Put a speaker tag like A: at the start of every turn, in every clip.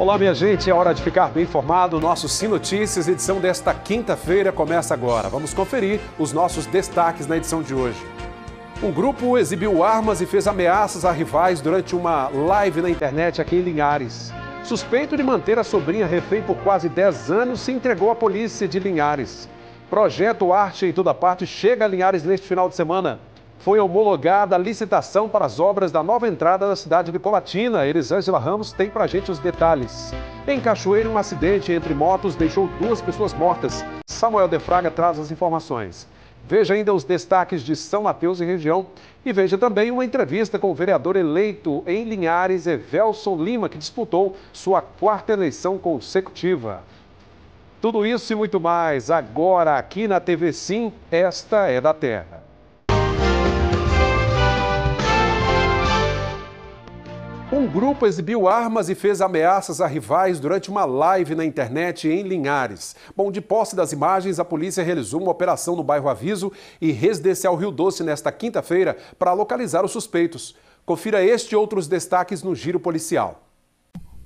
A: Olá, minha gente. É hora de ficar bem informado. Nosso Sim Notícias, edição desta quinta-feira, começa agora. Vamos conferir os nossos destaques na edição de hoje. Um grupo exibiu armas e fez ameaças a rivais durante uma live na internet aqui em Linhares. Suspeito de manter a sobrinha refém por quase 10 anos, se entregou à polícia de Linhares. Projeto Arte em Toda Parte chega a Linhares neste final de semana foi homologada a licitação para as obras da nova entrada da cidade de Colatina. Elisângela Ramos tem para a gente os detalhes. Em Cachoeira, um acidente entre motos deixou duas pessoas mortas. Samuel De Fraga traz as informações. Veja ainda os destaques de São Mateus e região e veja também uma entrevista com o vereador eleito em Linhares, Evelson Lima, que disputou sua quarta eleição consecutiva. Tudo isso e muito mais agora aqui na TV Sim, esta é da Terra. Um grupo exibiu armas e fez ameaças a rivais durante uma live na internet em Linhares. Bom, de posse das imagens, a polícia realizou uma operação no bairro Aviso e Residencial Rio Doce nesta quinta-feira para localizar os suspeitos. Confira este e outros destaques no Giro Policial.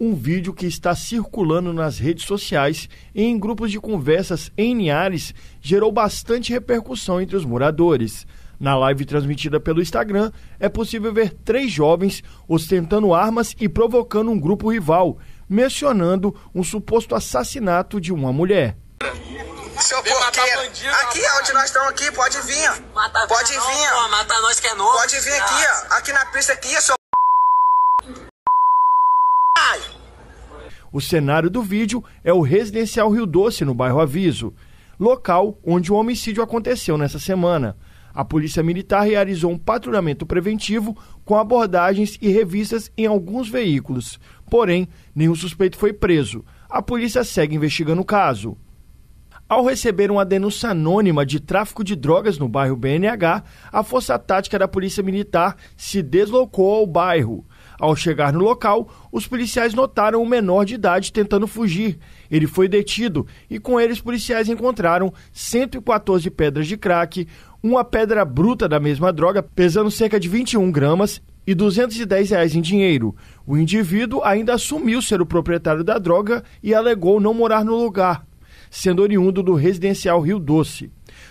B: Um vídeo que está circulando nas redes sociais e em grupos de conversas em Linhares gerou bastante repercussão entre os moradores. Na live transmitida pelo Instagram, é possível ver três jovens ostentando armas e provocando um grupo rival, mencionando um suposto assassinato de uma mulher.
C: Seu porqueiro, aqui ó, onde nós estamos aqui, pode vir. pode vir. mata nós que é novo. Pode vir aqui, ó. Ah. Aqui na pista aqui, seu
B: O cenário do vídeo é o residencial Rio Doce, no bairro Aviso, local onde o homicídio aconteceu nessa semana. A Polícia Militar realizou um patrulhamento preventivo com abordagens e revistas em alguns veículos. Porém, nenhum suspeito foi preso. A polícia segue investigando o caso. Ao receber uma denúncia anônima de tráfico de drogas no bairro BNH, a Força Tática da Polícia Militar se deslocou ao bairro. Ao chegar no local, os policiais notaram um menor de idade tentando fugir. Ele foi detido e com ele os policiais encontraram 114 pedras de crack, uma pedra bruta da mesma droga pesando cerca de 21 gramas e 210 reais em dinheiro. O indivíduo ainda assumiu ser o proprietário da droga e alegou não morar no lugar, sendo oriundo do residencial Rio Doce.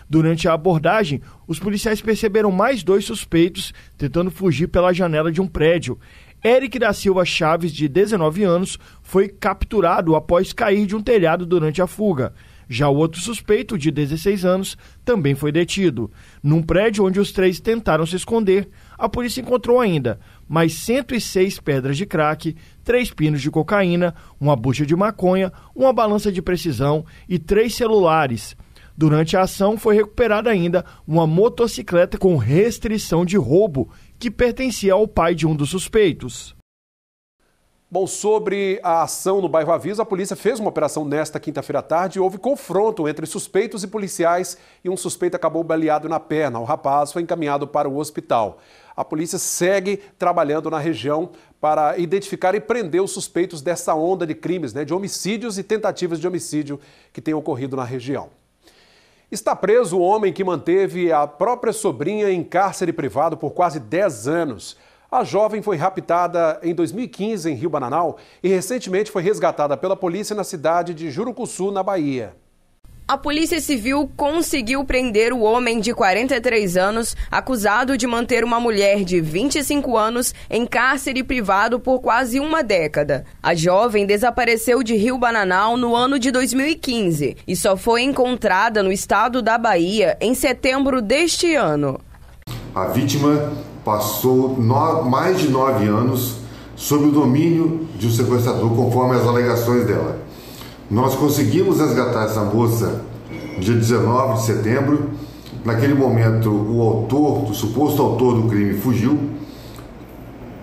B: Durante a abordagem, os policiais perceberam mais dois suspeitos tentando fugir pela janela de um prédio. Eric da Silva Chaves, de 19 anos, foi capturado após cair de um telhado durante a fuga. Já o outro suspeito, de 16 anos, também foi detido. Num prédio onde os três tentaram se esconder, a polícia encontrou ainda mais 106 pedras de crack, três pinos de cocaína, uma bucha de maconha, uma balança de precisão e três celulares. Durante a ação, foi recuperada ainda uma motocicleta com restrição de roubo que pertencia ao pai de um dos suspeitos. Bom, sobre
A: a ação no bairro Aviso, a polícia fez uma operação nesta quinta-feira à tarde e houve confronto entre suspeitos e policiais e um suspeito acabou baleado na perna. O rapaz foi encaminhado para o hospital. A polícia segue trabalhando na região para identificar e prender os suspeitos dessa onda de crimes, né, de homicídios e tentativas de homicídio que tem ocorrido na região. Está preso o homem que manteve a própria sobrinha em cárcere privado por quase 10 anos. A jovem foi raptada em 2015 em Rio Bananal e recentemente foi resgatada pela polícia na cidade de Jurucuçu, na Bahia.
C: A Polícia Civil conseguiu prender o homem de 43 anos, acusado de manter uma mulher de 25 anos em cárcere privado por quase uma década. A jovem desapareceu de Rio Bananal no ano de 2015 e só foi encontrada no estado da Bahia em setembro deste ano.
D: A vítima passou no... mais de nove anos sob o domínio de um sequestrador, conforme as alegações dela. Nós conseguimos resgatar essa moça dia 19 de setembro. Naquele momento, o autor, o suposto autor do crime, fugiu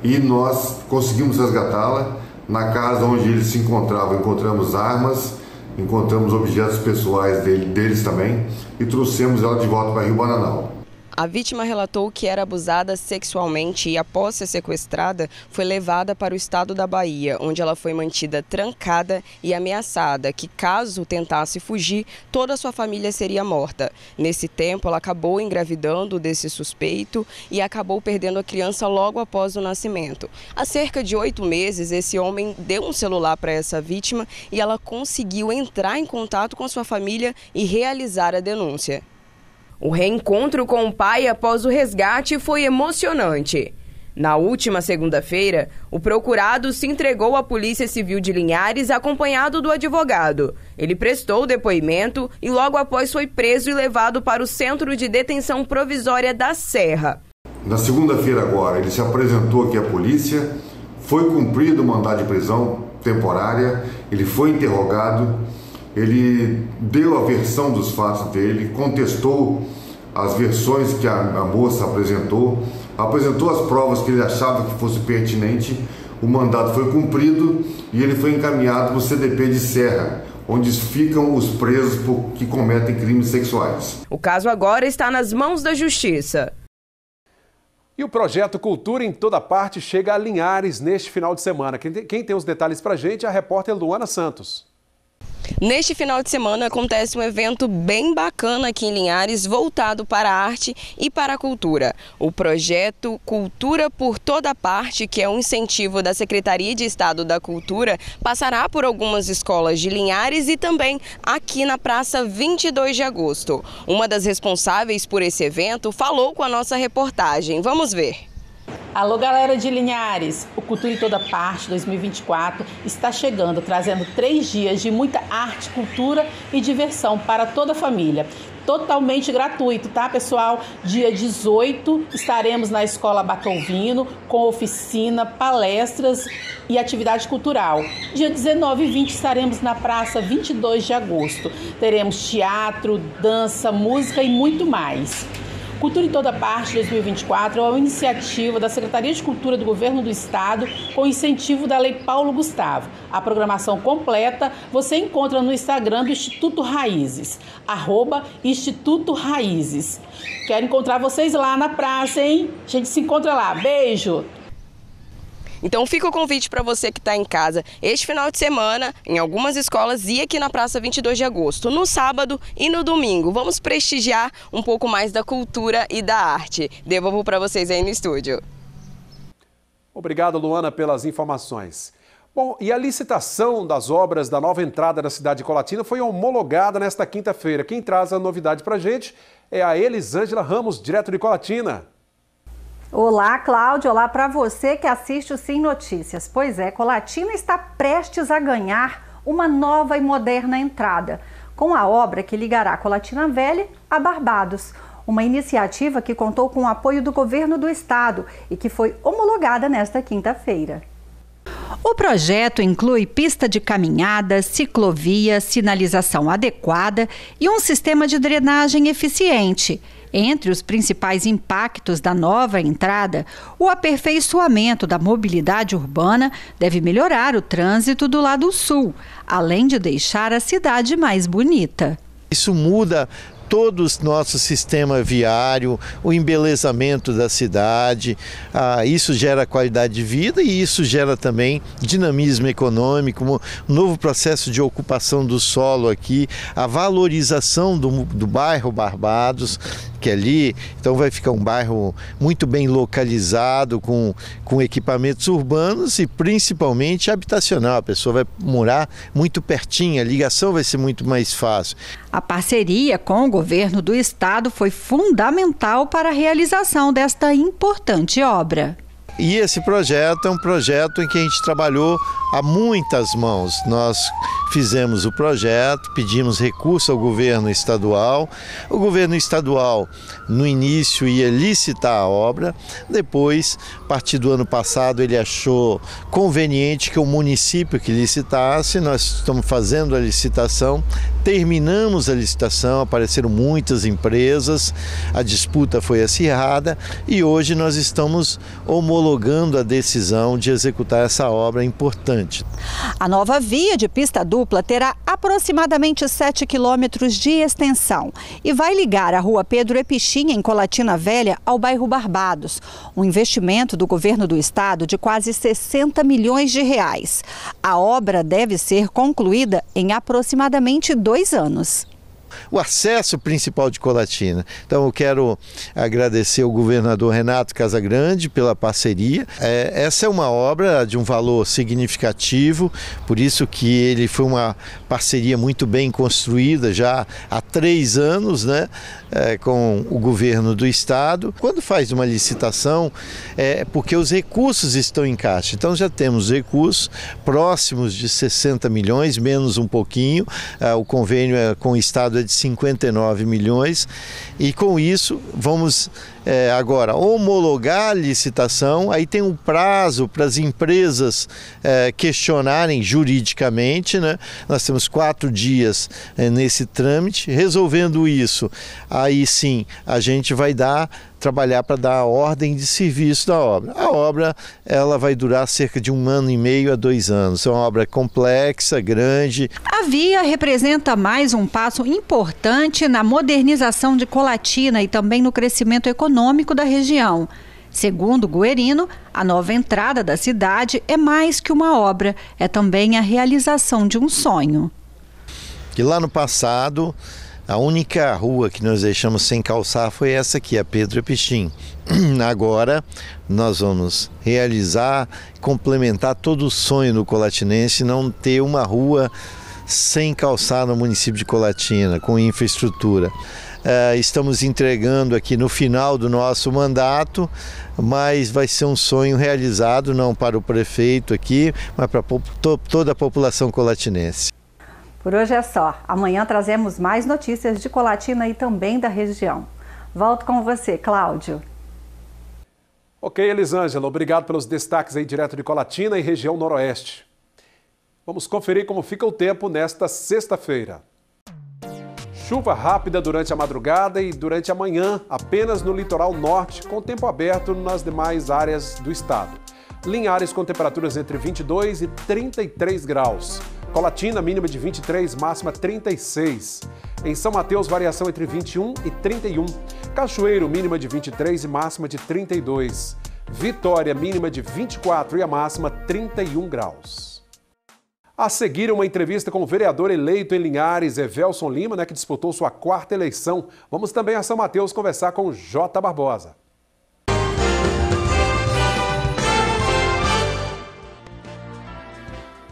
D: e nós conseguimos resgatá-la. Na casa onde ele se encontrava, encontramos armas, encontramos objetos pessoais dele, deles também e trouxemos ela de volta para Rio Bananal.
C: A vítima relatou que era abusada sexualmente e, após ser sequestrada, foi levada para o estado da Bahia, onde ela foi mantida trancada e ameaçada que, caso tentasse fugir, toda a sua família seria morta. Nesse tempo, ela acabou engravidando desse suspeito e acabou perdendo a criança logo após o nascimento. Há cerca de oito meses, esse homem deu um celular para essa vítima e ela conseguiu entrar em contato com sua família e realizar a denúncia. O reencontro com o pai após o resgate foi emocionante. Na última segunda-feira, o procurado se entregou à Polícia Civil de Linhares acompanhado do advogado. Ele prestou o depoimento e logo após foi preso e levado para o Centro de Detenção Provisória da Serra.
D: Na segunda-feira agora, ele se apresentou aqui à polícia, foi cumprido o mandado de prisão temporária, ele foi interrogado ele deu a versão dos fatos dele, contestou as versões que a, a moça apresentou, apresentou as provas que ele achava que fosse pertinente, o mandato foi cumprido e ele foi encaminhado para o CDP de Serra, onde ficam os presos que cometem crimes
C: sexuais. O caso agora está nas mãos da Justiça. E o
A: projeto Cultura em Toda Parte chega a Linhares neste final de semana. Quem tem, os detalhes para gente é a
C: repórter Luana
A: Santos.
C: Neste final de semana acontece um evento bem bacana aqui em Linhares, voltado para a arte e para a cultura. O projeto Cultura por Toda Parte, que é um incentivo da Secretaria de Estado da Cultura, passará por algumas escolas de Linhares e também aqui na Praça 22 de Agosto. Uma das responsáveis por esse evento falou com a nossa reportagem. Vamos ver. Alô, galera de Linhares! O Cultura em Toda Parte 2024 está
E: chegando, trazendo três dias de muita arte, cultura e diversão para toda a família. Totalmente gratuito, tá, pessoal? Dia 18 estaremos na Escola Batovino com oficina, palestras e atividade cultural. Dia 19 e 20 estaremos na Praça 22 de Agosto. Teremos teatro, dança, música e muito mais. Cultura em Toda Parte 2024 é uma iniciativa da Secretaria de Cultura do Governo do Estado com incentivo da Lei Paulo Gustavo. A programação completa você encontra no Instagram do Instituto Raízes, arroba
C: Instituto Raízes. Quero encontrar vocês lá na praça, hein? A gente se encontra lá. Beijo! Então fica o convite para você que está em casa este final de semana, em algumas escolas e aqui na Praça 22 de Agosto, no sábado e no domingo. Vamos prestigiar um pouco mais da cultura e da arte. Devolvo para vocês aí no estúdio.
A: Obrigado, Luana, pelas informações.
C: Bom, e a licitação
A: das obras da nova entrada da cidade de Colatina foi homologada nesta quinta-feira. Quem traz a novidade para gente é a Elisângela Ramos, direto de Colatina.
E: Olá, Cláudio. Olá para você que assiste o Sim Notícias. Pois é, Colatina está prestes a ganhar uma nova e moderna entrada, com a obra que ligará Colatina Velha a Barbados. Uma iniciativa que contou com o apoio do governo do estado e que foi homologada nesta quinta-feira. O projeto inclui pista de caminhada, ciclovia, sinalização adequada e um sistema de drenagem eficiente. Entre os principais impactos da nova entrada, o aperfeiçoamento da mobilidade urbana deve melhorar o trânsito do lado sul, além de deixar a cidade mais bonita.
F: Isso muda todo o nosso sistema viário, o embelezamento da cidade. Ah, isso gera qualidade de vida e isso gera também dinamismo econômico, um novo processo de ocupação do solo aqui, a valorização do, do bairro Barbados que ali. Então vai ficar um bairro muito bem localizado, com, com equipamentos urbanos e principalmente habitacional. A pessoa vai morar muito pertinho, a ligação vai ser muito mais fácil. A parceria com
E: o governo do estado foi fundamental para a realização desta importante obra.
F: E esse projeto é um projeto em que a gente trabalhou a muitas mãos. Nós fizemos o projeto, pedimos recurso ao governo estadual. O governo estadual, no início, ia licitar a obra, depois, a partir do ano passado, ele achou conveniente que o município que licitasse. Nós estamos fazendo a licitação, terminamos a licitação, apareceram muitas empresas, a disputa foi acirrada e hoje nós estamos homologando homologando a decisão de executar essa obra importante. A nova
E: via de pista dupla terá aproximadamente 7 quilômetros de extensão e vai ligar a rua Pedro Epichinha, em Colatina Velha, ao bairro Barbados. Um investimento do governo do estado de quase 60 milhões de reais. A obra deve ser concluída em aproximadamente dois anos
F: o acesso principal de Colatina. Então eu quero agradecer ao governador Renato Casagrande pela parceria. É, essa é uma obra de um valor significativo, por isso que ele foi uma parceria muito bem construída já há três anos né, é, com o governo do estado. Quando faz uma licitação, é porque os recursos estão em caixa. Então já temos recursos próximos de 60 milhões, menos um pouquinho. É, o convênio é com o estado dívida de 59 milhões e com isso vamos é, agora homologar a licitação. Aí tem um prazo para as empresas é, questionarem juridicamente, né? Nós temos quatro dias é, nesse trâmite. Resolvendo isso, aí sim a gente vai dar trabalhar para dar a ordem de serviço da obra. A obra ela vai durar cerca de um ano e meio a dois anos. É uma obra complexa, grande.
E: A via representa mais um passo importante na modernização de Colatina e também no crescimento econômico da região. Segundo Guerino, a nova entrada da cidade é mais que uma obra, é também a realização de um sonho.
F: Que lá no passado a única rua que nós deixamos sem calçar foi essa aqui, a Pedro Epichim. Agora nós vamos realizar, complementar todo o sonho do colatinense, não ter uma rua sem calçar no município de Colatina, com infraestrutura. Eh, estamos entregando aqui no final do nosso mandato, mas vai ser um sonho realizado não para o prefeito aqui, mas para toda a população colatinense.
E: Por hoje é só. Amanhã trazemos mais notícias de Colatina e também da região. Volto com você, Cláudio. Ok,
A: Elisângela, obrigado pelos destaques aí direto de Colatina e região noroeste. Vamos conferir como fica o tempo nesta sexta-feira. Chuva rápida durante a madrugada e durante a manhã, apenas no litoral norte, com tempo aberto nas demais áreas do estado. Linhares com temperaturas entre 22 e 33 graus. Colatina, mínima de 23, máxima 36. Em São Mateus, variação entre 21 e 31. Cachoeiro, mínima de 23 e máxima de 32. Vitória, mínima de 24 e a máxima 31 graus. A seguir, uma entrevista com o vereador eleito em Linhares, Evelson Lima, né, que disputou sua quarta eleição. Vamos também a São Mateus conversar com J. Barbosa.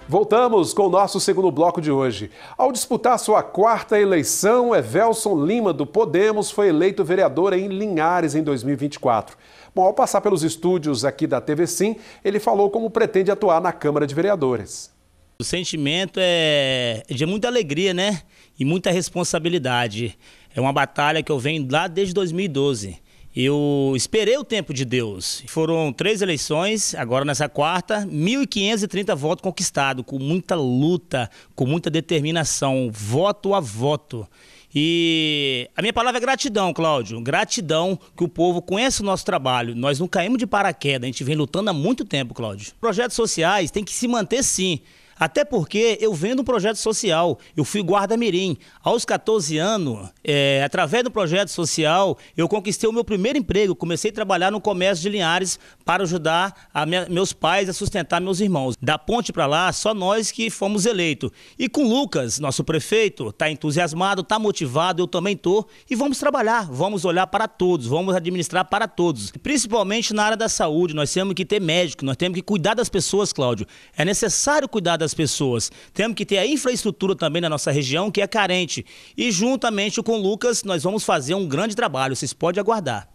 A: Voltamos com o nosso segundo bloco de hoje. Ao disputar sua quarta eleição, Evelson Lima, do Podemos, foi eleito vereador em Linhares em 2024. Bom, ao passar pelos estúdios aqui da TV Sim, ele falou como pretende atuar na Câmara de Vereadores.
G: O sentimento é, é de muita alegria, né? E muita responsabilidade. É uma batalha que eu venho lá desde 2012. Eu esperei o tempo de Deus. Foram três eleições, agora nessa quarta, 1.530 votos conquistados, com muita luta, com muita determinação, voto a voto. E a minha palavra é gratidão, Cláudio. Gratidão que o povo conhece o nosso trabalho. Nós não caímos de paraquedas, a gente vem lutando há muito tempo, Cláudio. Projetos sociais têm que se manter sim. Até porque eu vendo um projeto social, eu fui guarda-mirim. Aos 14 anos, é, através do projeto social, eu conquistei o meu primeiro emprego. Comecei a trabalhar no comércio de Linhares para ajudar minha, meus pais a sustentar meus irmãos. Da ponte para lá, só nós que fomos eleitos. E com Lucas, nosso prefeito, está entusiasmado, está motivado, eu também estou. E vamos trabalhar, vamos olhar para todos, vamos administrar para todos. Principalmente na área da saúde, nós temos que ter médico, nós temos que cuidar das pessoas, Cláudio. É necessário cuidar das das pessoas. Temos que ter a infraestrutura também na nossa região, que é carente. E juntamente com o Lucas, nós vamos fazer um grande trabalho. Vocês podem aguardar.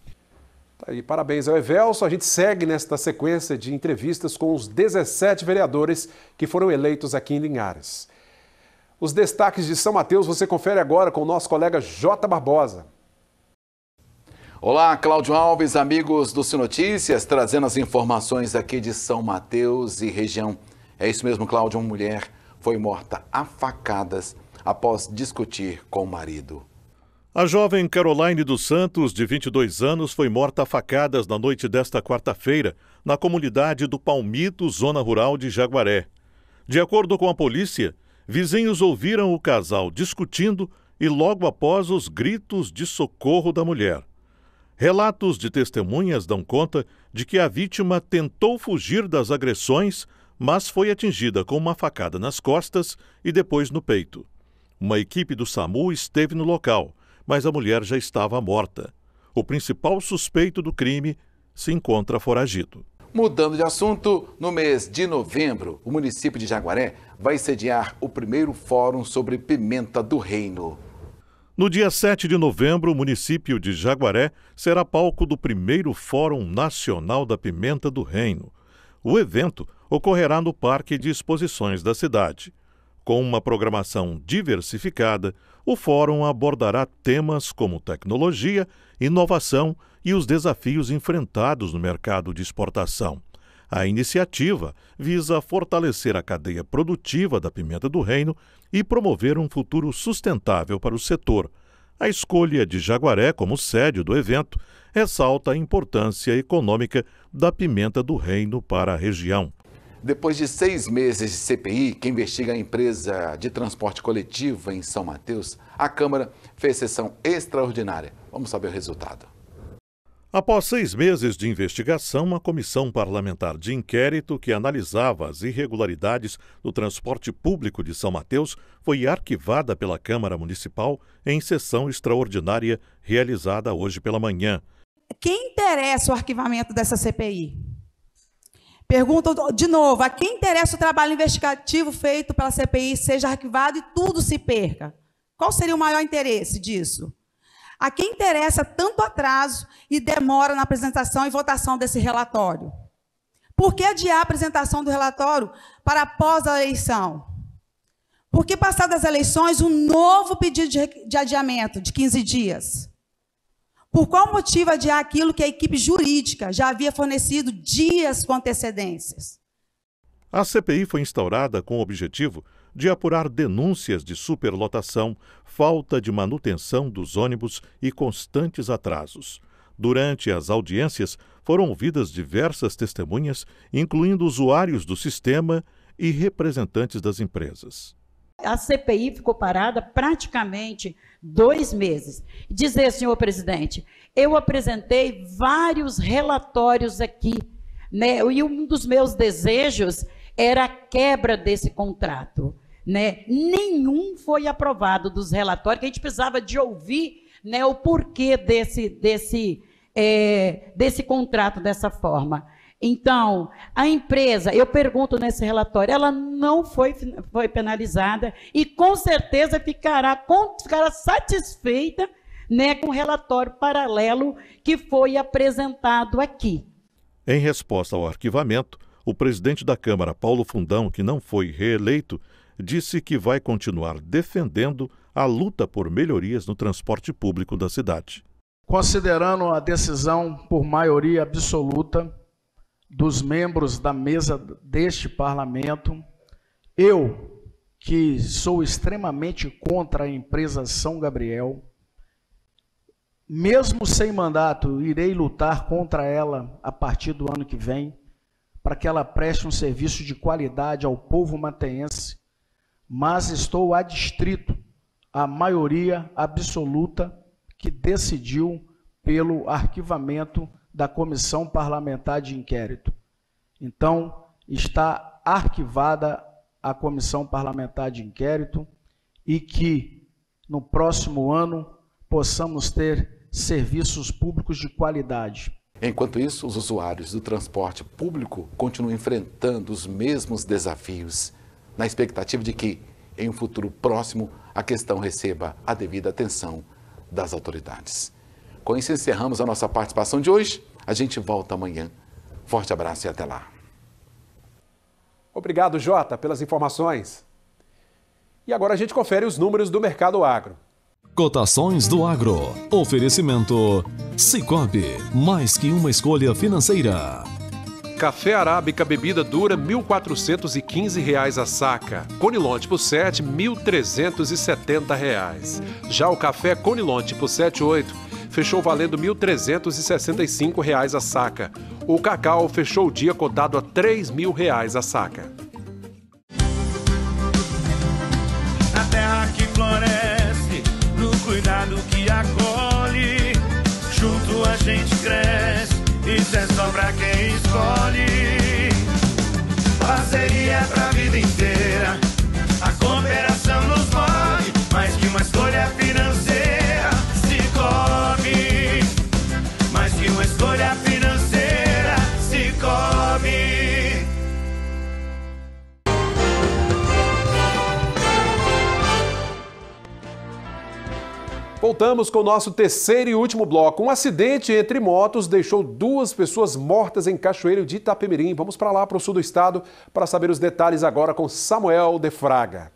A: E tá parabéns ao Evelso. A gente segue nesta sequência de entrevistas com os 17 vereadores que foram eleitos aqui em Linhares. Os destaques de São Mateus você confere agora com o nosso colega J. Barbosa.
H: Olá, Cláudio Alves, amigos do Notícias trazendo as informações aqui de São Mateus e região. É isso mesmo, Cláudia, uma mulher foi morta a facadas após discutir com o marido.
I: A jovem Caroline dos Santos, de 22 anos, foi morta a facadas na noite desta quarta-feira, na comunidade do Palmito, zona rural de Jaguaré. De acordo com a polícia, vizinhos ouviram o casal discutindo e logo após os gritos de socorro da mulher. Relatos de testemunhas dão conta de que a vítima tentou fugir das agressões mas foi atingida com uma facada nas costas e depois no peito. Uma equipe do SAMU esteve no local, mas a mulher já estava morta. O principal suspeito do crime se encontra foragido. Mudando de assunto, no mês de novembro, o município de Jaguaré vai
H: sediar o primeiro Fórum sobre Pimenta do Reino.
I: No dia 7 de novembro, o município de Jaguaré será palco do primeiro Fórum Nacional da Pimenta do Reino. O evento ocorrerá no Parque de Exposições da cidade. Com uma programação diversificada, o fórum abordará temas como tecnologia, inovação e os desafios enfrentados no mercado de exportação. A iniciativa visa fortalecer a cadeia produtiva da pimenta do reino e promover um futuro sustentável para o setor. A escolha de Jaguaré como sede do evento ressalta a importância econômica da pimenta do reino para a região.
H: Depois de seis meses de CPI, que investiga a empresa de transporte coletivo em São Mateus, a Câmara fez sessão
I: extraordinária. Vamos saber o resultado. Após seis meses de investigação, a Comissão Parlamentar de Inquérito, que analisava as irregularidades do transporte público de São Mateus, foi arquivada pela Câmara Municipal em sessão extraordinária realizada hoje pela manhã.
C: Quem interessa o arquivamento dessa CPI? Pergunta de novo: a quem interessa o trabalho investigativo feito pela CPI seja arquivado e tudo se perca? Qual seria o maior interesse disso? A quem interessa tanto atraso e demora na apresentação e votação desse relatório? Por que adiar a apresentação do relatório para após a eleição? Por que, passadas as eleições, um novo pedido de adiamento de 15 dias. Por qual motivo adiar aquilo que a equipe jurídica já havia fornecido dias com antecedências?
I: A CPI foi instaurada com o objetivo de apurar denúncias de superlotação, falta de manutenção dos ônibus e constantes atrasos. Durante as audiências, foram ouvidas diversas testemunhas, incluindo usuários do sistema e representantes das empresas
E: a CPI ficou parada praticamente dois meses. Dizer, senhor presidente, eu apresentei vários relatórios aqui, né? E um dos meus desejos era a quebra desse contrato, né? Nenhum foi aprovado dos relatórios que a gente precisava de ouvir, né? O porquê desse desse é, desse contrato dessa forma. Então, a empresa, eu pergunto nesse relatório, ela não foi, foi penalizada e com certeza ficará, ficará satisfeita né, com o relatório paralelo que foi apresentado aqui.
I: Em resposta ao arquivamento, o presidente da Câmara, Paulo Fundão, que não foi reeleito, disse que vai continuar defendendo a luta por melhorias no transporte público da cidade.
H: Considerando a decisão por maioria absoluta dos membros da mesa deste parlamento, eu, que sou extremamente contra a empresa São Gabriel, mesmo sem mandato, irei lutar contra ela a partir do ano que vem, para que ela preste um serviço de qualidade ao povo mateense, mas estou adstrito à maioria absoluta que decidiu pelo arquivamento da Comissão Parlamentar de Inquérito. Então, está arquivada a Comissão Parlamentar de Inquérito e que no próximo ano possamos ter serviços públicos de qualidade. Enquanto isso, os usuários do transporte público continuam enfrentando os mesmos desafios, na expectativa de que, em um futuro próximo, a questão receba a devida atenção das autoridades. Com isso, encerramos a nossa participação de hoje. A gente volta amanhã. Forte abraço e até lá.
A: Obrigado, Jota, pelas informações. E agora a gente confere os números do mercado agro.
H: Cotações do Agro.
A: Oferecimento Cicobi, mais que uma escolha financeira. Café Arábica bebida dura R$ 1.415 a saca. Conilon tipo 7, R$ 1.370. Já o café Conilon tipo 78, fechou valendo R$ 1.365 a saca. O cacau fechou o dia cotado a R$ 3.000 a saca.
I: Na terra que floresce, no cuidado que acolhe, junto a
F: gente cresce, isso é só pra quem escolhe. Parceria pra vida inteira
A: Voltamos com o nosso terceiro e último bloco. Um acidente entre motos deixou duas pessoas mortas em Cachoeiro de Itapemirim. Vamos para lá, para o sul do estado, para saber os detalhes agora com Samuel de Fraga.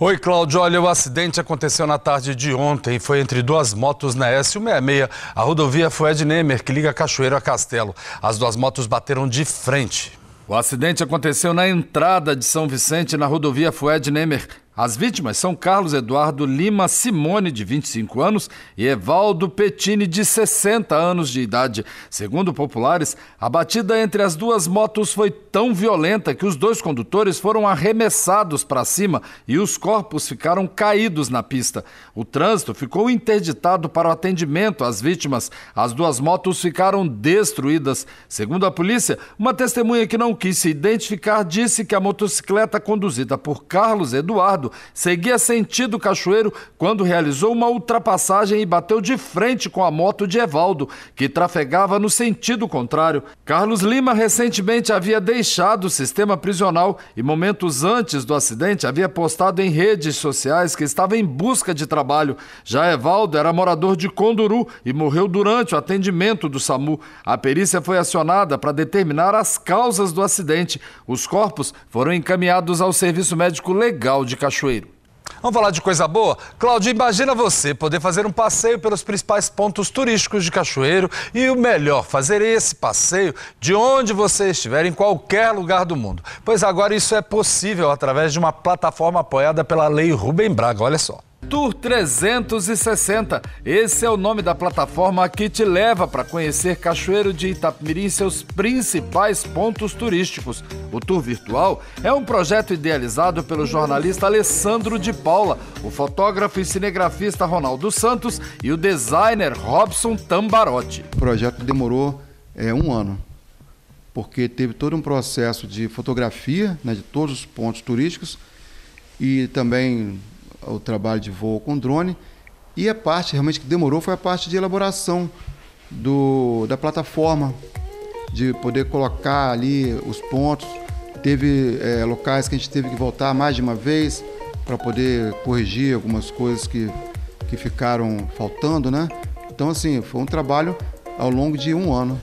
J: Oi, Cláudio. Olha, o acidente aconteceu na tarde de ontem. Foi entre duas motos na S166. A rodovia foi Ed Nemer, que liga Cachoeiro a Castelo. As duas motos bateram de frente. O acidente aconteceu na entrada de São Vicente, na rodovia Fued Nemer, as vítimas são Carlos Eduardo Lima Simone, de 25 anos, e Evaldo Petini, de 60 anos de idade. Segundo populares, a batida entre as duas motos foi tão violenta que os dois condutores foram arremessados para cima e os corpos ficaram caídos na pista. O trânsito ficou interditado para o atendimento às vítimas. As duas motos ficaram destruídas. Segundo a polícia, uma testemunha que não quis se identificar disse que a motocicleta conduzida por Carlos Eduardo Estado, seguia sentido Cachoeiro quando realizou uma ultrapassagem e bateu de frente com a moto de Evaldo, que trafegava no sentido contrário. Carlos Lima recentemente havia deixado o sistema prisional e, momentos antes do acidente, havia postado em redes sociais que estava em busca de trabalho. Já Evaldo era morador de Conduru e morreu durante o atendimento do SAMU. A perícia foi acionada para determinar as causas do acidente. Os corpos foram encaminhados ao Serviço Médico Legal de Cachoeiro. Cachoeiro. Vamos falar de coisa boa? Claudio, imagina você poder fazer um passeio pelos principais pontos turísticos de Cachoeiro e o melhor, fazer esse passeio de onde você estiver, em qualquer lugar do mundo. Pois agora isso é possível através de uma plataforma apoiada pela Lei Rubem Braga, olha só. Tour 360. Esse é o nome da plataforma que te leva para conhecer Cachoeiro de Itapemirim e seus principais pontos turísticos. O tour virtual é um projeto idealizado pelo jornalista Alessandro de Paula, o fotógrafo e cinegrafista Ronaldo Santos e o designer Robson Tambarotti.
K: O projeto demorou é, um ano, porque teve todo um processo de fotografia né, de todos os pontos turísticos e também o trabalho de voo com drone. E a parte realmente que demorou foi a parte de elaboração do, da plataforma, de poder colocar ali os pontos. Teve é, locais que a gente teve que voltar mais de uma vez para poder corrigir algumas coisas que, que ficaram faltando, né? Então, assim, foi um trabalho ao longo de um ano.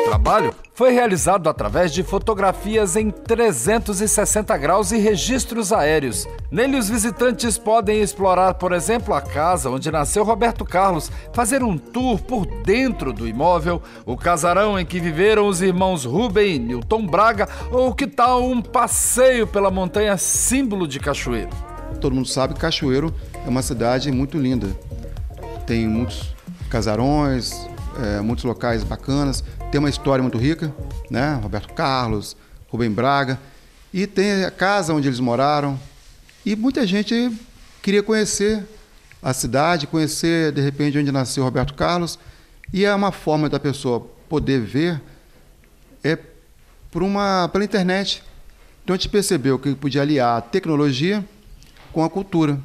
K: O trabalho
J: foi realizado através de fotografias em 360 graus e registros aéreos. Nele, os visitantes podem explorar, por exemplo, a casa onde nasceu Roberto Carlos, fazer um tour por dentro do imóvel, o casarão em que viveram os irmãos Rubem e Newton Braga, ou que tal um passeio pela montanha símbolo
K: de Cachoeiro. Todo mundo sabe que Cachoeiro é uma cidade muito linda. Tem muitos casarões, é, muitos locais bacanas, tem uma história muito rica, né? Roberto Carlos, Rubem Braga, e tem a casa onde eles moraram. E muita gente queria conhecer a cidade, conhecer de repente onde nasceu Roberto Carlos, e é uma forma da pessoa poder ver é por uma pela internet. Então a gente percebeu que podia aliar a tecnologia com a cultura.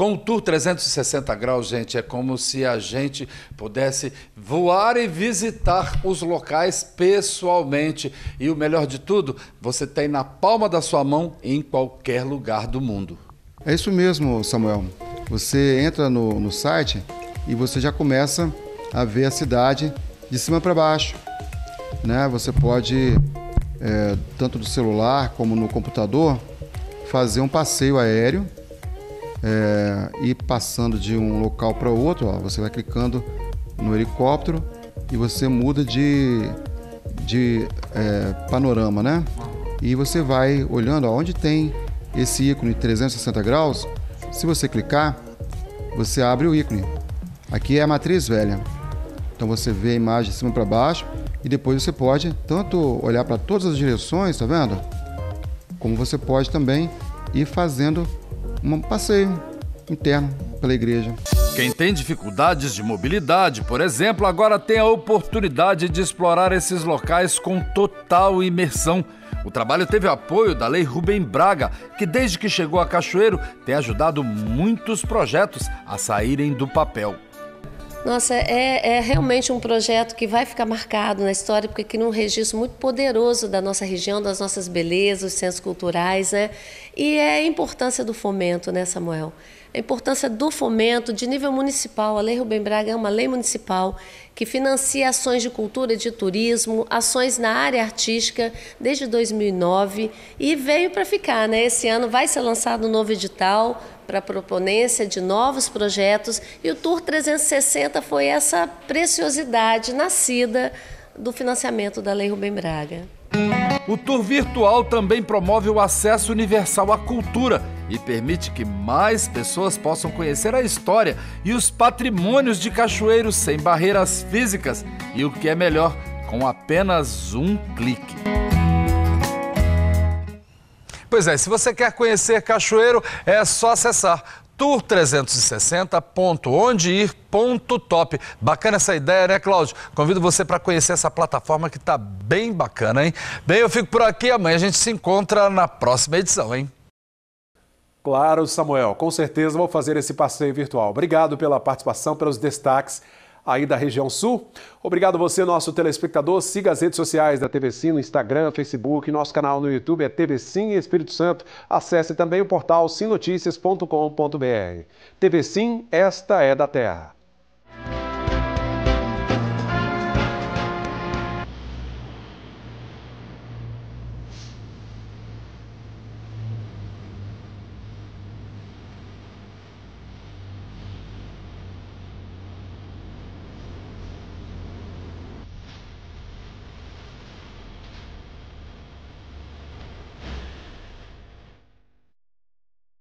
K: Com o Tour 360 graus, gente, é como
J: se a gente pudesse voar e visitar os locais pessoalmente. E o melhor de tudo, você tem na palma da sua mão em qualquer
K: lugar do mundo. É isso mesmo, Samuel. Você entra no, no site e você já começa a ver a cidade de cima para baixo. Né? Você pode, é, tanto do celular como no computador, fazer um passeio aéreo é, e passando de um local para outro, ó, você vai clicando no helicóptero e você muda de, de é, panorama, né? E você vai olhando ó, onde tem esse ícone 360 graus. Se você clicar, você abre o ícone. Aqui é a matriz velha. Então você vê a imagem de cima para baixo e depois você pode tanto olhar para todas as direções, tá vendo? Como você pode também ir fazendo um passeio interno pela igreja.
J: Quem tem dificuldades de mobilidade, por exemplo, agora tem a oportunidade de explorar esses locais com total imersão. O trabalho teve apoio da Lei Rubem Braga, que desde que chegou a Cachoeiro tem ajudado muitos projetos a saírem do papel.
E: Nossa, é, é, realmente um projeto que vai ficar marcado na história, porque aqui num registro muito poderoso da nossa região, das nossas belezas, os centros culturais, né? E é a importância do fomento, né, Samuel? a importância do fomento de nível municipal. A Lei Rubem Braga é uma lei municipal que financia ações de cultura e de turismo, ações na área artística desde 2009 e veio para ficar. Né? Esse ano vai ser lançado um novo edital para proponência de novos projetos e o Tour 360 foi essa preciosidade nascida do financiamento da Lei Rubem Braga.
J: O tour virtual também promove o acesso universal à cultura e permite que mais pessoas possam conhecer a história e os patrimônios de Cachoeiros sem barreiras físicas e o que é melhor, com apenas um clique. Pois é, se você quer conhecer Cachoeiro, é só acessar Tour 360ondeirtop Bacana essa ideia, né, Cláudio? Convido você para conhecer essa plataforma que está bem bacana, hein? Bem, eu fico por aqui, amanhã a gente se encontra na próxima edição, hein?
A: Claro, Samuel, com certeza vou fazer esse passeio virtual. Obrigado pela participação, pelos destaques aí da região sul. Obrigado você, nosso telespectador. Siga as redes sociais da TV Sim no Instagram, Facebook, nosso canal no YouTube é TV Sim Espírito Santo. Acesse também o portal simnoticias.com.br. TV Sim, esta é da Terra.